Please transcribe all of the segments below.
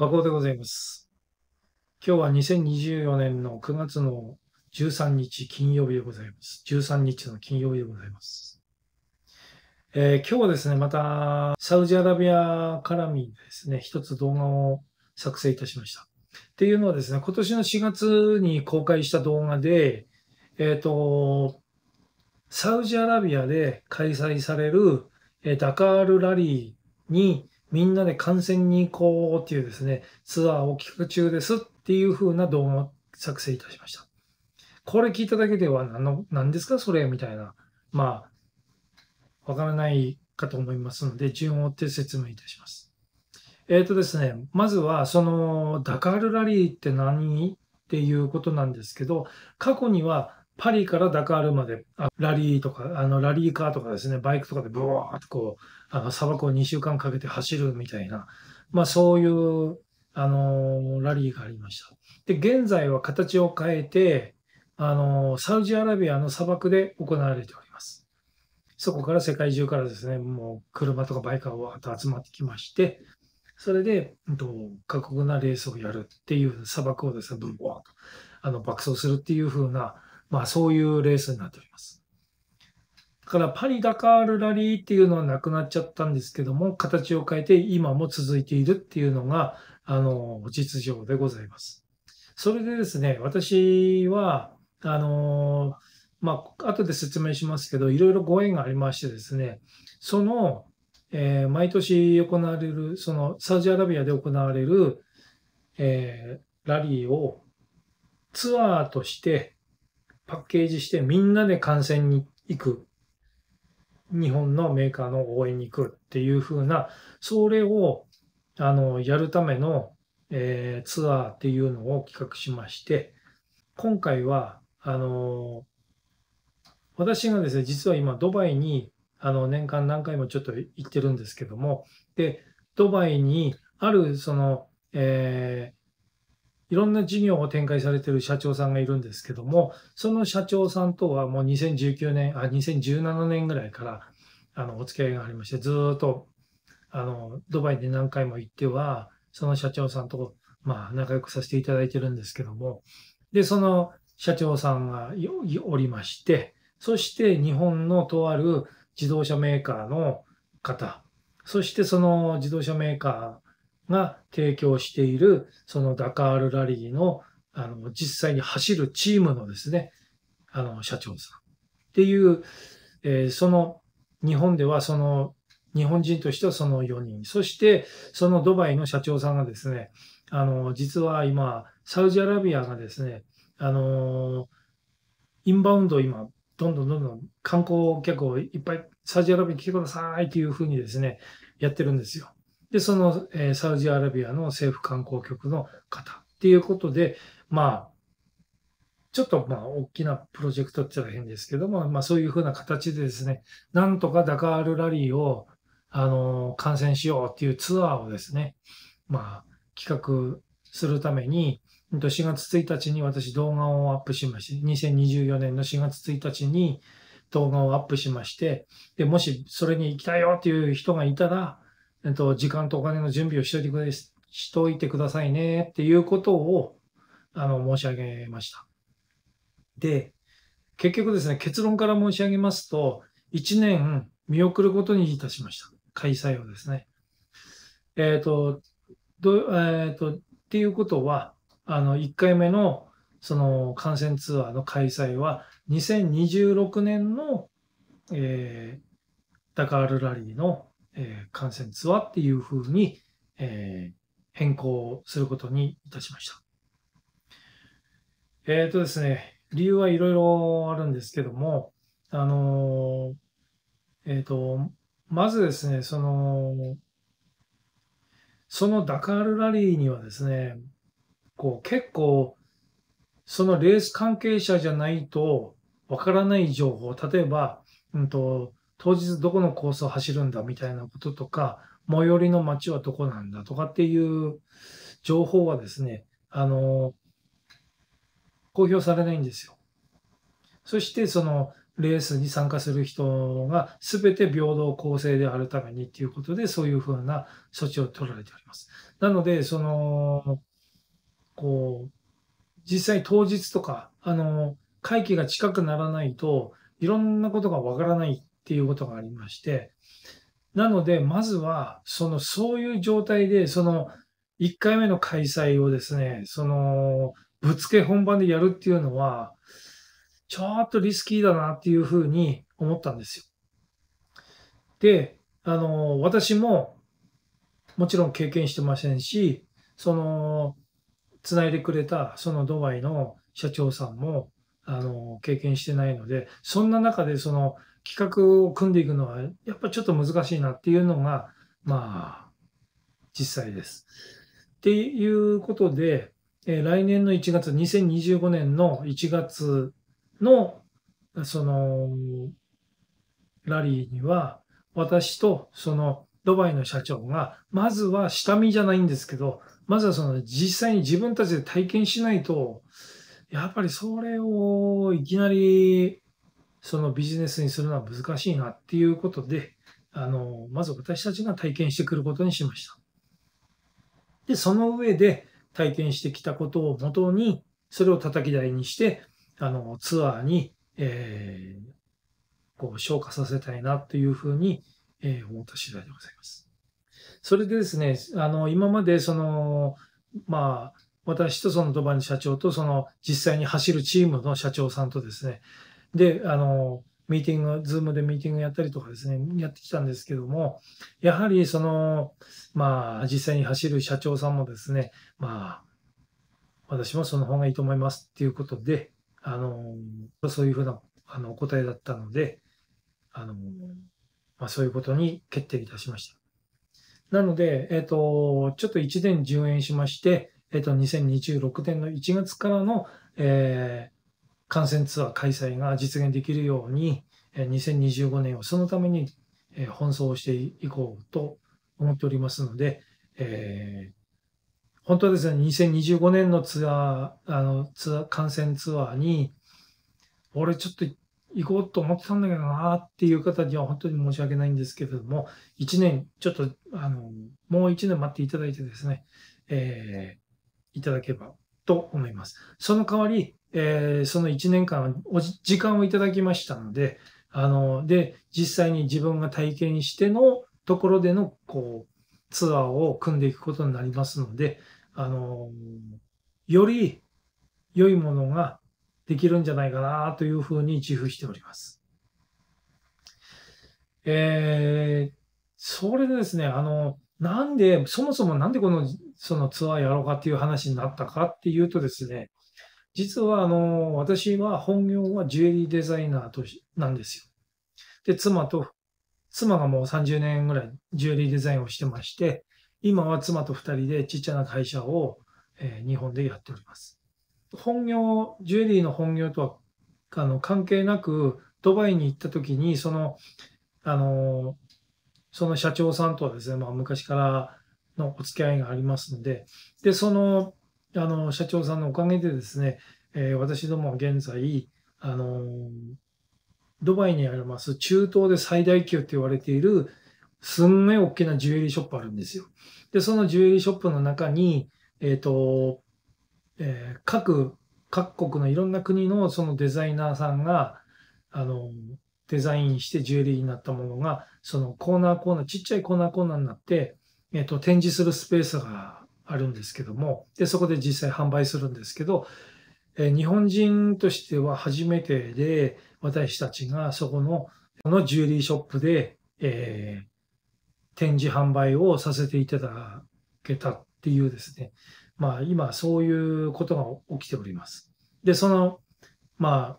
和光でございます。今日は2024年の9月の13日金曜日でございます。13日の金曜日でございます。えー、今日はですね、またサウジアラビア絡みですね、一つ動画を作成いたしました。っていうのはですね、今年の4月に公開した動画で、えっ、ー、と、サウジアラビアで開催される、えダカールラリーに、みんなで観戦に行こうっていうですね、ツアーを企画中ですっていう風な動画を作成いたしました。これ聞いただけでは何の、何ですかそれみたいな、まあ、わからないかと思いますので、順を追って説明いたします。えっ、ー、とですね、まずは、その、ダカールラリーって何っていうことなんですけど、過去にはパリからダカールまで、あラリーとか、あの、ラリーカーとかですね、バイクとかでブワーッとこう、あの、砂漠を2週間かけて走るみたいな、まあそういう、あのー、ラリーがありました。で、現在は形を変えて、あのー、サウジアラビアの砂漠で行われております。そこから世界中からですね、もう車とかバイクがわーっと集まってきまして、それで、うん過酷なレースをやるっていう砂漠をですね、ブワーッと、あの、爆走するっていう風な、まあそういうレースになっております。だからパリ・ダカールラリーっていうのはなくなっちゃったんですけども、形を変えて今も続いているっていうのが、あの、実情でございます。それでですね、私は、あの、まあ、後で説明しますけど、いろいろご縁がありましてですね、その、えー、毎年行われる、その、サウジアラビアで行われる、えー、ラリーをツアーとして、パッケージしてみんなで観戦に行く。日本のメーカーの応援に行くっていう風な、それを、あの、やるための、えー、ツアーっていうのを企画しまして、今回は、あのー、私がですね、実は今ドバイに、あの、年間何回もちょっと行ってるんですけども、で、ドバイにある、その、えーいろんな事業を展開されている社長さんがいるんですけども、その社長さんとはもう2019年、あ、2017年ぐらいから、あの、お付き合いがありまして、ずっと、あの、ドバイで何回も行っては、その社長さんと、まあ、仲良くさせていただいてるんですけども、で、その社長さんがおりまして、そして日本のとある自動車メーカーの方、そしてその自動車メーカー、が提供している、そのダカールラリーの、あの、実際に走るチームのですね、あの、社長さんっていう、えー、その、日本ではその、日本人としてはその4人、そしてそのドバイの社長さんがですね、あの、実は今、サウジアラビアがですね、あの、インバウンド今、どんどんどんどん観光客をいっぱいサウジアラビアに来てくださいというふうにですね、やってるんですよ。で、その、えー、サウジアラビアの政府観光局の方っていうことで、まあ、ちょっとまあ大きなプロジェクトって言ったら変ですけども、まあそういうふうな形でですね、なんとかダカールラリーを、あの、観戦しようっていうツアーをですね、まあ企画するために、4月1日に私動画をアップしまして、2024年の4月1日に動画をアップしまして、で、もしそれに行きたいよっていう人がいたら、えっと、時間とお金の準備をしといてくれ、しといてくださいねっていうことを、あの、申し上げました。で、結局ですね、結論から申し上げますと、1年見送ることにいたしました。開催をですね。えっ、ー、と、どえっ、ー、と、っていうことは、あの、1回目の、その、観戦ツアーの開催は、2026年の、えー、ダカールラリーのえー、感染ツアーっていうふうに、えー、変更することにいたしました。えっ、ー、とですね、理由はいろいろあるんですけども、あのー、えっ、と、まずですね、その、そのダカールラリーにはですね、こう結構、そのレース関係者じゃないとわからない情報、例えば、うんと、当日どこのコースを走るんだみたいなこととか、最寄りの街はどこなんだとかっていう情報はですね、あの、公表されないんですよ。そしてそのレースに参加する人が全て平等公正であるためにっていうことで、そういうふうな措置を取られております。なので、その、こう、実際当日とか、あの、会期が近くならないと、いろんなことがわからないっていうことがありまして、なので、まずは、その、そういう状態で、その、1回目の開催をですね、その、ぶつけ本番でやるっていうのは、ちょっとリスキーだなっていうふうに思ったんですよ。で、あの、私も、もちろん経験してませんし、その、つないでくれた、そのドバイの社長さんも、あの、経験してないので、そんな中で、その、企画を組んでいくのは、やっぱちょっと難しいなっていうのが、まあ、実際です。っていうことで、えー、来年の1月、2025年の1月の、その、ラリーには、私とそのドバイの社長が、まずは下見じゃないんですけど、まずはその実際に自分たちで体験しないと、やっぱりそれをいきなりそのビジネスにするのは難しいなっていうことで、あの、まず私たちが体験してくることにしました。で、その上で体験してきたことをもとに、それを叩き台にして、あの、ツアーに、えー、こう、消化させたいなというふうに、えー、思った次第でございます。それでですね、あの、今までその、まあ、私とそのドバ社長とその実際に走るチームの社長さんとですね、で、あの、ミーティング、ズームでミーティングやったりとかですね、やってきたんですけども、やはりその、まあ、実際に走る社長さんもですね、まあ、私もその方がいいと思いますっていうことで、あの、そういうふうなあのお答えだったので、あの、まあ、そういうことに決定いたしました。なので、えっ、と、ちょっと1年順延しまして、えっ、と、2026年の1月からの、えー、観戦ツアー開催が実現できるように、2025年をそのために奔走していこうと思っておりますので、えー、本当はですね、2025年のツアー、あの、ツアー、観戦ツアーに、俺ちょっと行こうと思ってたんだけどなっていう方には本当に申し訳ないんですけれども、1年、ちょっと、あの、もう1年待っていただいてですね、えー、いただければと思います。その代わり、えー、その1年間お時間をいただきましたので、あの、で、実際に自分が体験してのところでの、こう、ツアーを組んでいくことになりますので、あの、より良いものができるんじゃないかなというふうに自負しております。えー、それでですね、あの、なんで、そもそもなんでこの、そのツアーやろうかっていう話になったかっていうとですね、実はあの、私は本業はジュエリーデザイナーとし、なんですよ。で、妻と、妻がもう30年ぐらいジュエリーデザインをしてまして、今は妻と2人でちっちゃな会社を、えー、日本でやっております。本業、ジュエリーの本業とはあの関係なく、ドバイに行った時に、その、あの、その社長さんとはですね、まあ昔からのお付き合いがありますので、で、そのあの社長さんのおかげでですね、えー、私どもは現在、あのドバイにあります中東で最大級って言われているすんげえ大きなジュエリーショップあるんですよ。で、そのジュエリーショップの中に、えっ、ー、と、えー、各、各国のいろんな国のそのデザイナーさんが、あの、デザインしてジュエリーになったものが、そのコーナーコーナー、ちっちゃいコーナーコーナーになって、えっ、ー、と、展示するスペースがあるんですけども、で、そこで実際販売するんですけど、え日本人としては初めてで、私たちがそこの、このジュエリーショップで、えー、展示販売をさせていただけたっていうですね、まあ今そういうことが起きております。で、その、まあ、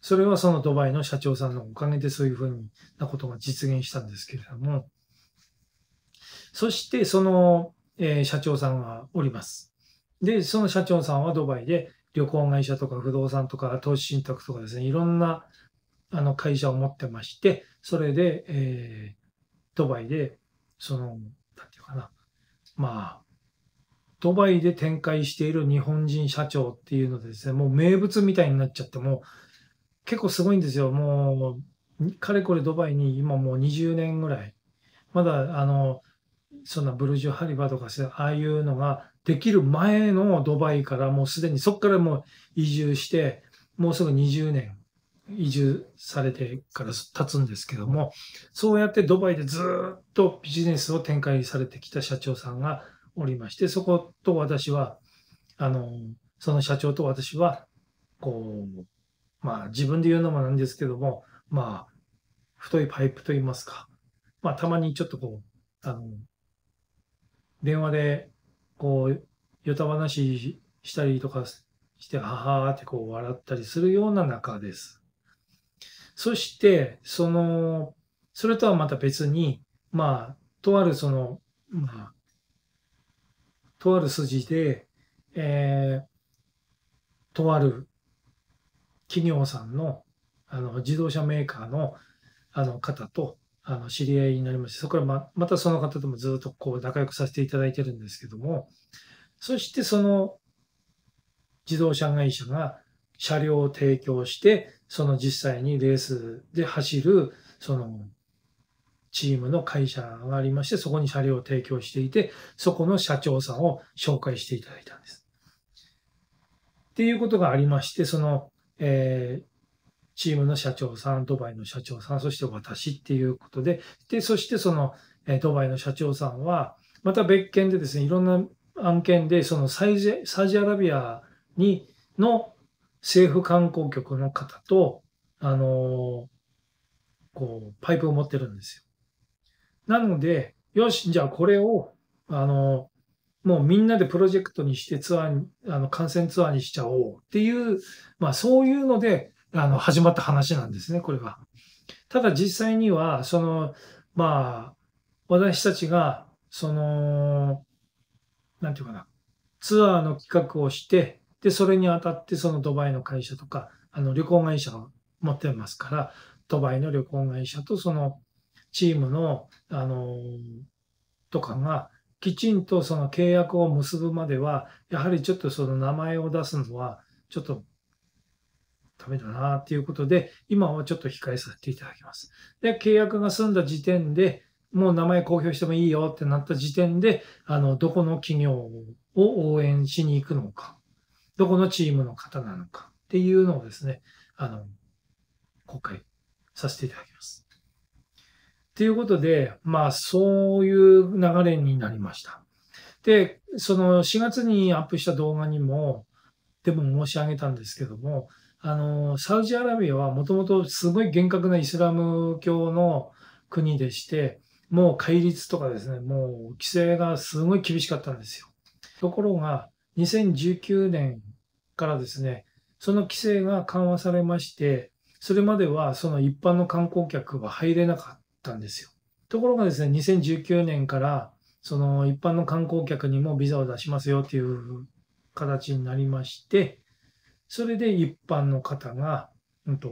それはそのドバイの社長さんのおかげでそういうふうなことが実現したんですけれども、そしてそのえー、社長さんがおります。で、その社長さんはドバイで旅行会社とか不動産とか投資信託とかですね、いろんなあの会社を持ってまして、それで、えー、ドバイで、その、なんていうかな、まあ、ドバイで展開している日本人社長っていうのでですね、もう名物みたいになっちゃって、も結構すごいんですよ。もう、かれこれドバイに今もう20年ぐらい、まだあの、そのブルジュ・ハリバとかああいうのができる前のドバイからもうすでにそこからもう移住してもうすぐ20年移住されてから経つんですけどもそうやってドバイでずっとビジネスを展開されてきた社長さんがおりましてそこと私はあのその社長と私はこうまあ自分で言うのもなんですけどもまあ太いパイプといいますかまあたまにちょっとこうあの電話で、こう、よた話したりとかして、ははーってこう笑ったりするような中です。そして、その、それとはまた別に、まあ、とあるその、まあ、とある筋で、えー、とある企業さんの、あの、自動車メーカーの、あの方と、あの知り合いになりまして、そこからままたその方ともずっとこう仲良くさせていただいてるんですけども、そしてその自動車会社が車両を提供して、その実際にレースで走る、そのチームの会社がありまして、そこに車両を提供していて、そこの社長さんを紹介していただいたんです。っていうことがありまして、その、えー、チームの社長さん、ドバイの社長さん、そして私っていうことで、で、そしてその、えドバイの社長さんは、また別件でですね、いろんな案件で、そのサイジサウジアラビアに、の政府観光局の方と、あのこう、パイプを持ってるんですよ。なので、よし、じゃあこれを、あのもうみんなでプロジェクトにしてツアーに、あの、観戦ツアーにしちゃおうっていう、まあそういうので、あの、始まった話なんですね、これが。ただ実際には、その、まあ、私たちが、その、なんていうかな、ツアーの企画をして、で、それにあたって、そのドバイの会社とか、あの、旅行会社を持ってますから、ドバイの旅行会社と、その、チームの、あの、とかが、きちんとその契約を結ぶまでは、やはりちょっとその名前を出すのは、ちょっとダメだなっていうことで、今はちょっと控えさせていただきます。で、契約が済んだ時点で、もう名前公表してもいいよってなった時点で、あの、どこの企業を応援しに行くのか、どこのチームの方なのかっていうのをですね、あの、公開させていただきます。ということで、まあ、そういう流れになりました。で、その4月にアップした動画にも、でも申し上げたんですけども、あのサウジアラビアはもともとすごい厳格なイスラム教の国でして、もう戒律とかですね、もう規制がすごい厳しかったんですよ。ところが、2019年からですね、その規制が緩和されまして、それまではその一般の観光客は入れなかったんですよ。ところがですね、2019年から、その一般の観光客にもビザを出しますよという形になりまして、それで一般の方が、うんと、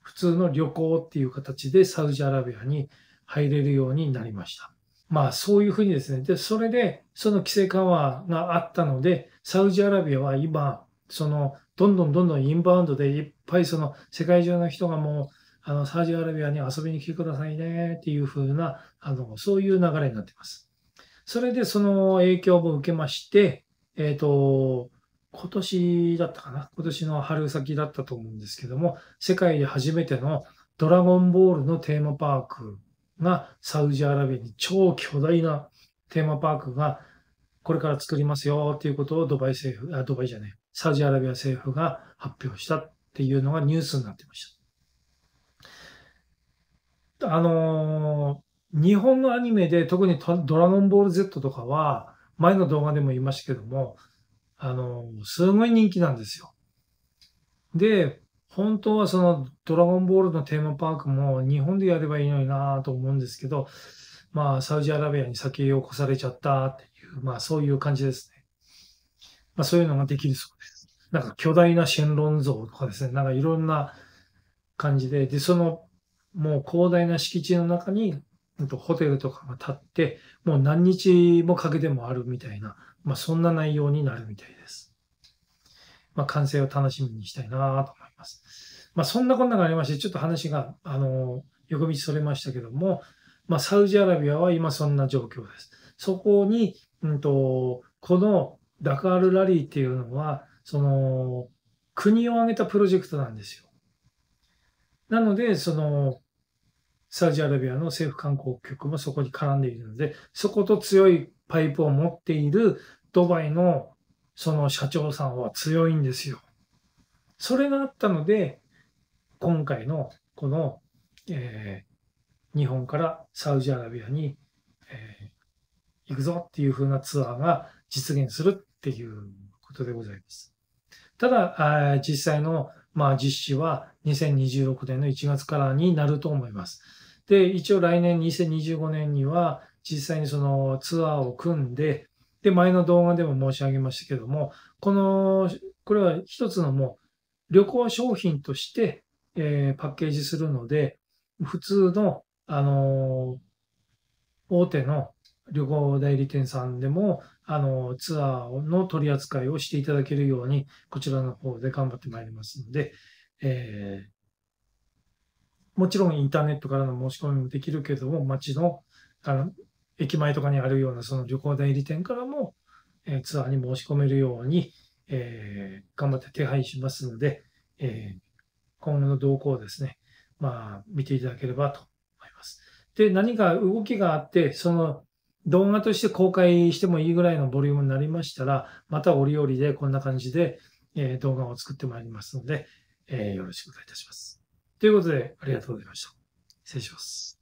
普通の旅行っていう形でサウジアラビアに入れるようになりました。まあそういうふうにですね。で、それでその規制緩和があったので、サウジアラビアは今、そのどんどんどんどんインバウンドでいっぱいその世界中の人がもうあのサウジアラビアに遊びに来てくださいねっていうふうなあのそういう流れになってます。それでその影響も受けまして、えっ、ー、と今年だったかな今年の春先だったと思うんですけども、世界で初めてのドラゴンボールのテーマパークがサウジアラビアに超巨大なテーマパークがこれから作りますよっていうことをドバイ政府、あ、ドバイじゃない、サウジアラビア政府が発表したっていうのがニュースになってました。あのー、日本のアニメで特にドラゴンボール Z とかは前の動画でも言いましたけども、あの、すごい人気なんですよ。で、本当はそのドラゴンボールのテーマパークも日本でやればいいのになと思うんですけど、まあ、サウジアラビアに先を越されちゃったっていう、まあそういう感じですね。まあそういうのができるそうです。なんか巨大なロ論像とかですね、なんかいろんな感じで、で、そのもう広大な敷地の中にホテルとかが建って、もう何日もかけてもあるみたいな、まあ、そんな内容になるみたいです。まあ、完成を楽しみにしたいなと思います。まあ、そんなこんながありまして、ちょっと話が、あの、横道それましたけども、まあ、サウジアラビアは今そんな状況です。そこに、うんと、このダカールラリーっていうのは、その、国を挙げたプロジェクトなんですよ。なので、その、サウジアラビアの政府観光局もそこに絡んでいるので、そこと強いパイプを持っているドバイのその社長さんは強いんですよ。それがあったので、今回のこの、えー、日本からサウジアラビアに、えー、行くぞっていう風なツアーが実現するっていうことでございます。ただ、実際の、まあ、実施は2026年の1月からになると思います。で、一応来年2025年には実際にそのツアーを組んで、で、前の動画でも申し上げましたけども、この、これは一つのもう旅行商品として、えー、パッケージするので、普通の、あのー、大手の旅行代理店さんでも、あの、ツアーの取り扱いをしていただけるように、こちらの方で頑張ってまいりますので、えもちろんインターネットからの申し込みもできるけれども、街の、あの、駅前とかにあるようなその旅行代理店からも、えー、ツアーに申し込めるように、えー、頑張って手配しますので、えー、今後の動向をですね、まあ、見ていただければと思います。で、何か動きがあって、その動画として公開してもいいぐらいのボリュームになりましたら、また折々でこんな感じで、え動画を作ってまいりますので、えよろしくお願いいたします。ということで、ありがとうございました。失礼します。